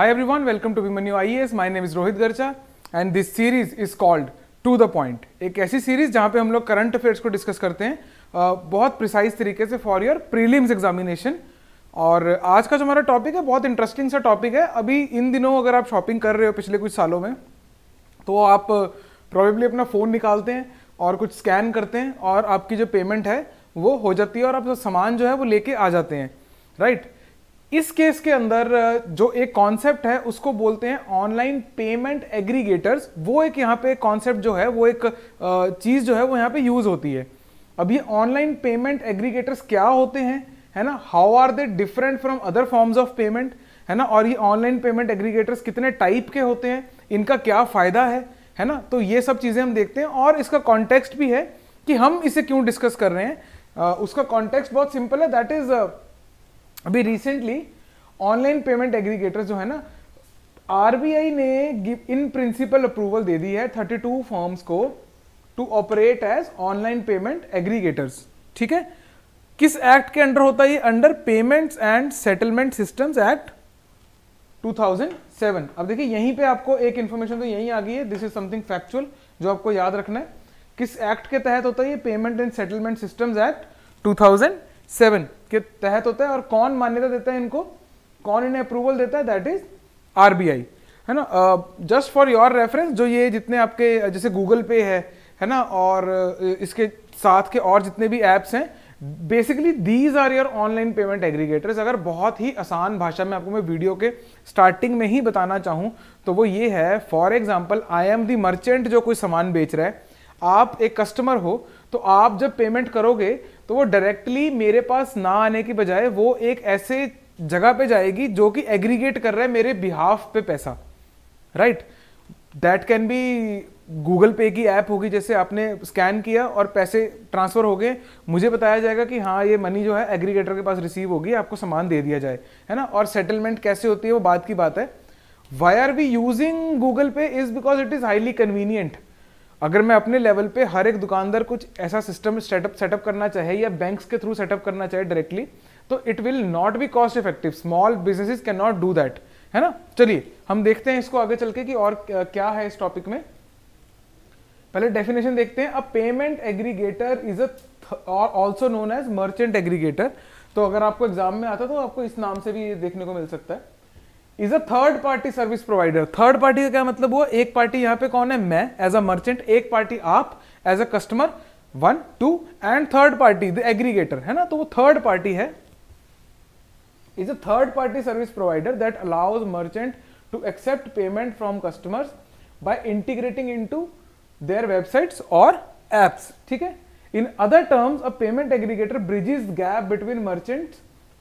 Hi everyone, welcome to Vimanyu IES. My name is Rohit Garcha and this series is called to the point एक ऐसी series जहाँ पे हम लोग current affairs को discuss करते हैं बहुत प्रिसाइज तरीके से फॉर योर प्रीलिम्स एग्जामिनेशन और आज का जो हमारा टॉपिक है बहुत इंटरेस्टिंग सा टॉपिक है अभी इन दिनों अगर आप शॉपिंग कर रहे हो पिछले कुछ सालों में तो आप प्रॉबेबली अपना फ़ोन निकालते हैं और कुछ स्कैन करते हैं और आपकी जो पेमेंट है वो हो जाती है और आप सामान जो है वो लेके आ जाते हैं राइट right? इस केस के अंदर जो एक कॉन्सेप्ट है उसको बोलते हैं ऑनलाइन पेमेंट एग्रीगेटर्स वो एक यहाँ पे कॉन्सेप्ट जो है वो एक चीज़ जो है वो यहाँ पे यूज़ होती है अब ये ऑनलाइन पेमेंट एग्रीगेटर्स क्या होते हैं है ना how are they different from other forms of payment है ना और ये ऑनलाइन पेमेंट एग्रीगेटर्स कितने टाइप के होते हैं इनका क्या फ़ायदा है है ना तो ये सब चीज़ें हम देखते हैं और इसका कॉन्टेक्स्ट भी है कि हम इसे क्यों डिस्कस कर रहे हैं उसका कॉन्टेक्स्ट बहुत सिंपल है दैट इज़ अभी रिसेंटली ऑनलाइन पेमेंट एग्रीगेटर जो है ना आर ने इन प्रिंसिपल अप्रूवल दे दी है 32 फॉर्म्स को to operate as online payment aggregators ठीक है किस एक्ट के अंडर होता है under payments and settlement systems act 2007 अब देखिए यहीं पे आपको एक इंफॉर्मेशन तो यहीं आ गई है दिस इज समथिंग फैक्चुअल जो आपको याद रखना है किस एक्ट के तहत होता है ये payment and settlement systems act 2007 के तहत होता है और कौन मान्यता देता है इनको कौन इन्हें अप्रूवल देता है दैट इज आरबीआई है ना जस्ट फॉर योर रेफरेंस जो ये जितने आपके जैसे गूगल पे है है ना और इसके साथ के और जितने भी एप्स हैं basically these are your online payment aggregators अगर बहुत ही आसान भाषा में आपको मैं वीडियो के स्टार्टिंग में ही बताना चाहूँ तो वो ये है for example I am the merchant जो कोई सामान बेच रहा है आप एक कस्टमर हो तो आप जब पेमेंट करोगे तो वो डायरेक्टली मेरे पास ना आने की बजाय वो एक ऐसे जगह पे जाएगी जो कि एग्रीगेट कर रहा है मेरे बिहाफ पे पैसा right that can be Google Pay की ऐप होगी जैसे आपने स्कैन किया और पैसे ट्रांसफ़र हो गए मुझे बताया जाएगा कि हाँ ये मनी जो है एग्रीगेटर के पास रिसीव होगी आपको सामान दे दिया जाए है ना और सेटलमेंट कैसे होती है वो बात की बात है why are we using Google Pay is because it is highly convenient अगर मैं अपने लेवल पे हर एक दुकानदार कुछ ऐसा सिस्टम सेटअप सेटअप करना चाहे या बैंक्स के थ्रू सेटअप करना चाहे डायरेक्टली तो it will not be cost effective small businesses can not do that है ना चलिए हम देखते हैं इसको आगे चल के कि और क्या है इस टॉपिक में पहले डेफिनेशन देखते हैं a payment aggregator is a also known as merchant aggregator तो अगर आपको एग्जाम में आता तो आपको इस नाम से भी देखने को मिल सकता है is a third party service provider third party का क्या मतलब हुआ एक पार्टी यहां पे कौन है मैं एज अ मर्चेंट एक पार्टी आप as a customer one two and third party the aggregator है ना तो वो थर्ड पार्टी है is a third party service provider that allows merchant to accept payment from customers by integrating into their websites और apps ठीक है in other terms a payment aggregator bridges gap between merchant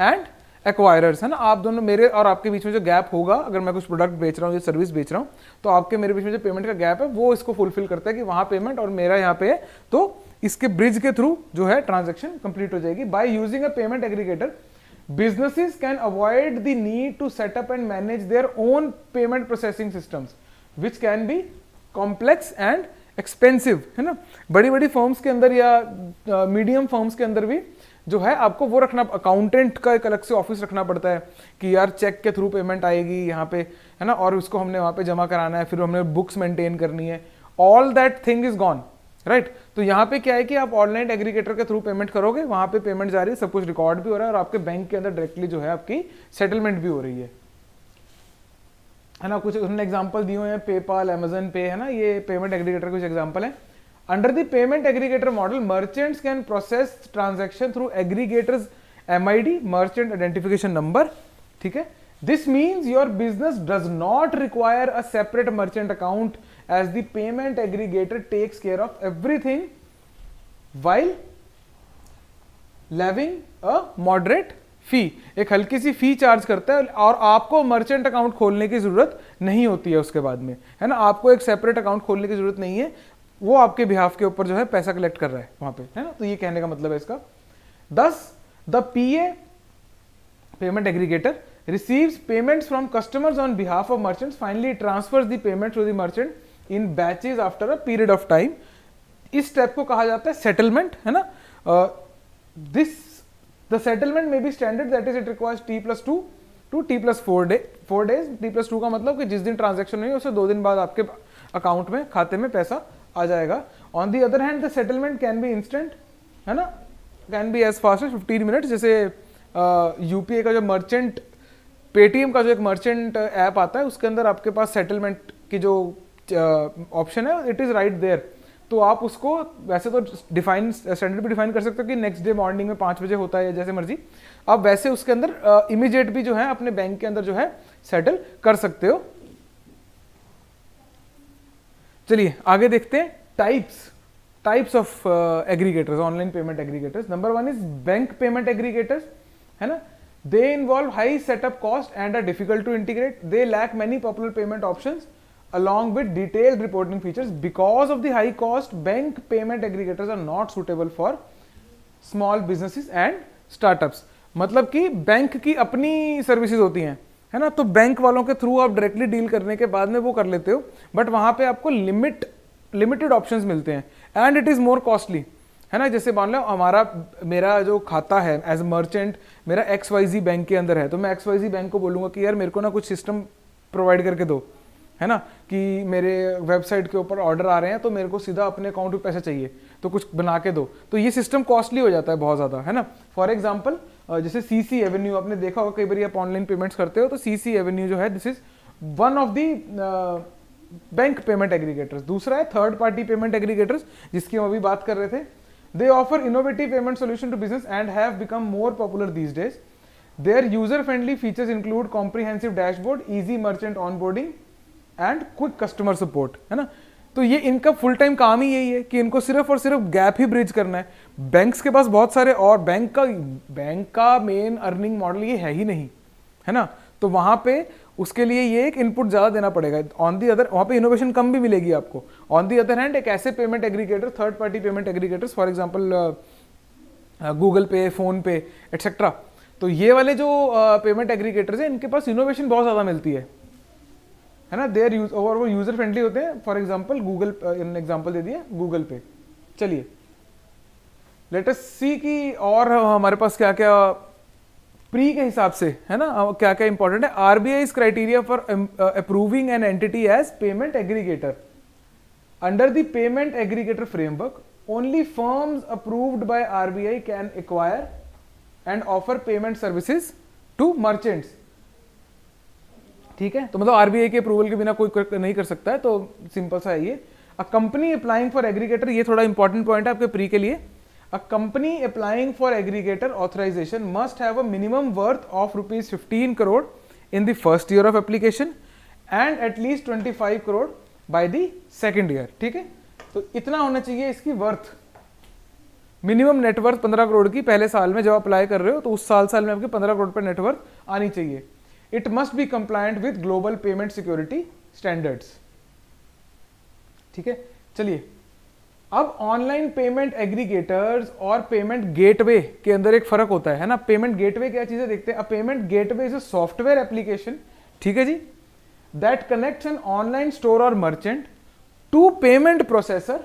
and acquirers है ना आप दोनों मेरे और आपके बीच में जो गैप होगा अगर मैं कुछ प्रोडक्ट बेच रहा हूँ या सर्विस बेच रहा हूँ तो आपके मेरे बीच में जो पेमेंट का गैप है वो इसको फुलफिल करता है कि वहाँ पेमेंट और मेरा यहाँ पे है तो इसके ब्रिज के थ्रू जो है ट्रांजेक्शन कंप्लीट हो जाएगी by using a payment aggregator businesses can avoid the need to set up and manage their own payment processing systems which can be complex and expensive है ना बड़ी बड़ी फॉर्म्स के अंदर या मीडियम uh, फॉर्म्स के अंदर भी जो है आपको वो रखना अकाउंटेंट का एक अलग से ऑफिस रखना पड़ता है कि यार चेक के थ्रू पेमेंट आएगी यहाँ पे है ना और उसको हमने वहाँ पे जमा कराना है फिर हमने बुक्स मेंटेन करनी है all that thing is gone right तो यहाँ पे क्या है कि आप ऑनलाइन एग्रीगेटर के थ्रू पेमेंट करोगे वहाँ पे पेमेंट जा रही है सब कुछ रिकॉर्ड भी हो रहा है और आपके बैंक के अंदर डायरेक्टली जो है आपकी सेटलमेंट भी हो रही है है ना कुछ उन्होंने एग्जाम्पल दिए हुए हैं पेपाल अमेजन पे है ना ये पेमेंट एग्रीगेटर के कुछ एग्जाम्पल है Under the payment aggregator model, merchants can process transaction through aggregators MID, merchant identification number. ठीक है This means your business does not require a separate merchant account as the payment aggregator takes care of everything while levying a moderate फी एक हल्की सी fee charge करता है और आपको merchant account खोलने की ज़रूरत नहीं होती है उसके बाद में है ना आपको एक सेपरेट अकाउंट खोलने की ज़रूरत नहीं है वो आपके बिहाफ के ऊपर जो है पैसा कलेक्ट कर रहा है वहां पे है ना तो ये कहने का मतलब है इसका दस the PA payment aggregator receives payments from customers on behalf of merchants finally transfers the payment to the merchant in batches after a period of time इस स्टेप को कहा जाता है सेटलमेंट है ना this the settlement may be standard that is it requires T plus two two T plus four day four days T plus two का मतलब कि जिस दिन ट्रांजेक्शन हुई उससे दो दिन बाद आपके अकाउंट में खाते में पैसा आ जाएगा on the other hand the settlement can be instant है ना can be as fast as fifteen minute जैसे यूपीए का जो मर्चेंट पेटीएम का जो एक मर्चेंट ऐप आता है उसके अंदर आपके पास सेटलमेंट की जो ऑप्शन है इट इज़ राइट देयर तो आप उसको वैसे तो डिफाइन स्टैंडर्ड भी डिफाइन कर सकते हो कि नेक्स्ट डे मॉर्निंग में पाँच बजे होता है या जैसे मर्जी आप वैसे उसके अंदर इमिजिएट uh, भी जो है अपने बैंक के अंदर जो है सेटल कर सकते हो चलिए आगे देखते हैं types types of aggregators online payment aggregators number one is bank payment aggregators है ना they involve high setup cost and are difficult to integrate they lack many popular payment option along with detailed reporting features because of the high cost bank payment aggregators are not suitable for small businesses and startups मतलब कि bank की अपनी services होती हैं है ना तो bank वालों के थ्रू आप डायरेक्टली डील करने के बाद में वो कर लेते हो बट वहाँ पे आपको लिमिट लिमिटेड ऑप्शन मिलते हैं and it is more costly है ना जैसे मान लो हमारा मेरा जो खाता है एज अ मर्चेंट मेरा एक्स वाई जी बैंक के अंदर है तो मैं एक्स वाई जी बैंक को बोलूँगा कि यार मेरे को ना कुछ सिस्टम प्रोवाइड करके दो है ना कि मेरे वेबसाइट के ऊपर ऑर्डर आ रहे हैं तो मेरे को सीधा अपने अकाउंट में पैसे चाहिए तो कुछ बना के दो तो ये सिस्टम कॉस्टली हो जाता है बहुत ज़्यादा है ना फॉर एग्जाम्पल जैसे सी सी एवेन्यू आपने देखा होगा कई बार आप ऑनलाइन पेमेंट्स करते हो तो सी सी एवेन्यू जो है this is one of the bank payment aggregators दूसरा है थर्ड पार्टी पेमेंट एग्रीगेटर्स जिसकी हम अभी बात कर रहे थे they offer innovative payment solution to business and have become more popular these days their user friendly features include comprehensive dashboard easy merchant on boarding and quick customer support है ना तो ये इनका फुल टाइम काम ही यही है कि इनको सिर्फ और सिर्फ गैप ही ब्रिज करना है बैंक्स के पास बहुत सारे और बैंक का बैंक का मेन अर्निंग मॉडल ये है ही नहीं है ना तो वहाँ पे उसके लिए ये एक इनपुट ज़्यादा देना पड़ेगा ऑन दी अदर वहाँ पे इनोवेशन कम भी मिलेगी आपको ऑन दी अदर हैंड एक ऐसे payment aggregator third party payment aggregators for example Google Pay PhonePe etcetera तो ये वाले जो पेमेंट uh, एग्रीगेटर्स हैं इनके पास इनोवेशन बहुत ज़्यादा मिलती है है ना देर यूज और वो यूजर फ्रेंडली होते हैं फॉर एग्जाम्पल गूगल एग्जाम्पल दे दिए गूगल पे चलिए लेटेस्ट सी की और हमारे पास क्या क्या प्री के हिसाब से है ना क्या क्या इंपॉर्टेंट है R B I criteria for approving an entity as payment aggregator under the payment aggregator framework only firms approved by R B I can acquire and offer payment services to merchants ठीक है तो मतलब RBI के approval के बिना कोई नहीं कर सकता है तो सिंपल सा है ये a company applying for aggregator ये थोड़ा इंपॉर्टेंट पॉइंट है आपके प्री के लिए a company applying for aggregator authorization must have a minimum worth of rupees fifteen crore in the first year of application and at least twenty five crore by the second year ठीक है तो इतना होना चाहिए इसकी वर्थ मिनिमम नेटवर्थ पंद्रह करोड़ की पहले साल में जब अप्लाई कर रहे हो तो उस साल साल में आपके पंद्रह करोड़ पर नेटवर्थ आनी चाहिए it must be compliant with global payment security standards ठीक है चलिए अब ऑनलाइन पेमेंट एग्रीगेटर्स और पेमेंट गेटवे के अंदर एक फर्क होता है ना पेमेंट गेटवे क्या चीजें देखते हैं payment gateway is a software application ठीक है जी that connects an online store और merchant to payment processor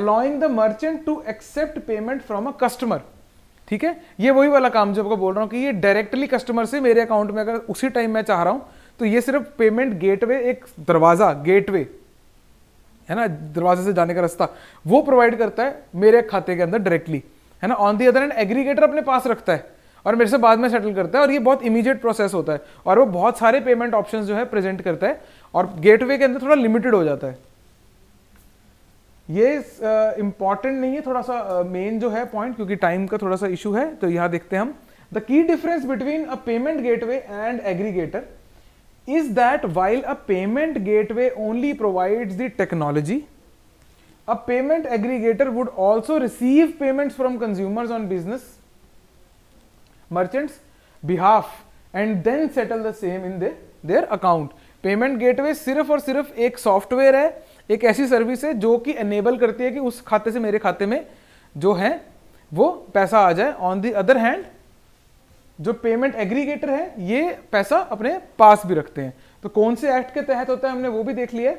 allowing the merchant to accept payment from a customer ठीक है ये वही वाला काम जो आपको बोल रहा हूँ कि ये डायरेक्टली कस्टमर से मेरे अकाउंट में अगर उसी टाइम मैं चाह रहा हूँ तो ये सिर्फ पेमेंट गेटवे एक दरवाज़ा गेटवे है ना दरवाजे से जाने का रास्ता वो प्रोवाइड करता है मेरे खाते के अंदर डायरेक्टली है ना on the other end aggregator अपने पास रखता है और मेरे से बाद में सेटल करता है और ये बहुत इमीडिएट प्रोसेस होता है और वो बहुत सारे पेमेंट ऑप्शन जो है प्रेजेंट करता है और गेटवे के अंदर थोड़ा लिमिटेड हो जाता है ये इंपॉर्टेंट uh, नहीं है थोड़ा सा मेन uh, जो है पॉइंट क्योंकि टाइम का थोड़ा सा इशू है तो यहां देखते हैं हम the key difference between a payment gateway and aggregator is that while a payment gateway only provide the technology a payment aggregator would also receive payment from consumer on business merchants behalf and then settle the same in their account payment gateway सिर्फ और सिर्फ एक software है एक ऐसी service है जो कि एनेबल करती है कि उस खाते से मेरे खाते में जो है वो पैसा आ जाए ऑन दी अदर हैंड जो पेमेंट एग्रीगेटर है ये पैसा अपने पास भी रखते हैं तो कौन से एक्ट के तहत होता है हमने वो भी देख लिया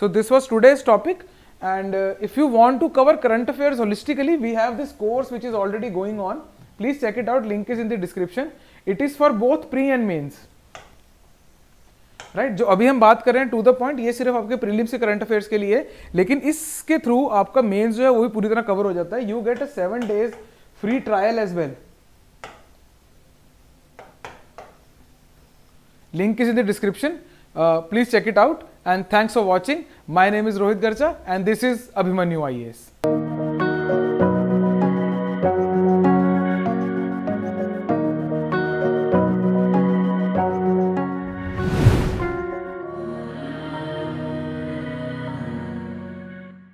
so this was today's topic and if you want to cover current affair holistically we have this course which is already going on please check it out link is in the description it is for both pre and mains right जो अभी हम बात कर रहे हैं to the point ये सिर्फ आपके प्रीलिम्स के करंट अफेयर्स के लिए लेकिन इसके थ्रू आपका मेन्स जो है वो भी पूरी तरह कवर हो जाता है you get a seven days free trial as well link is in the description please check it out and thanks for watching my name is Rohit Garcha and this is Abhimanyu I S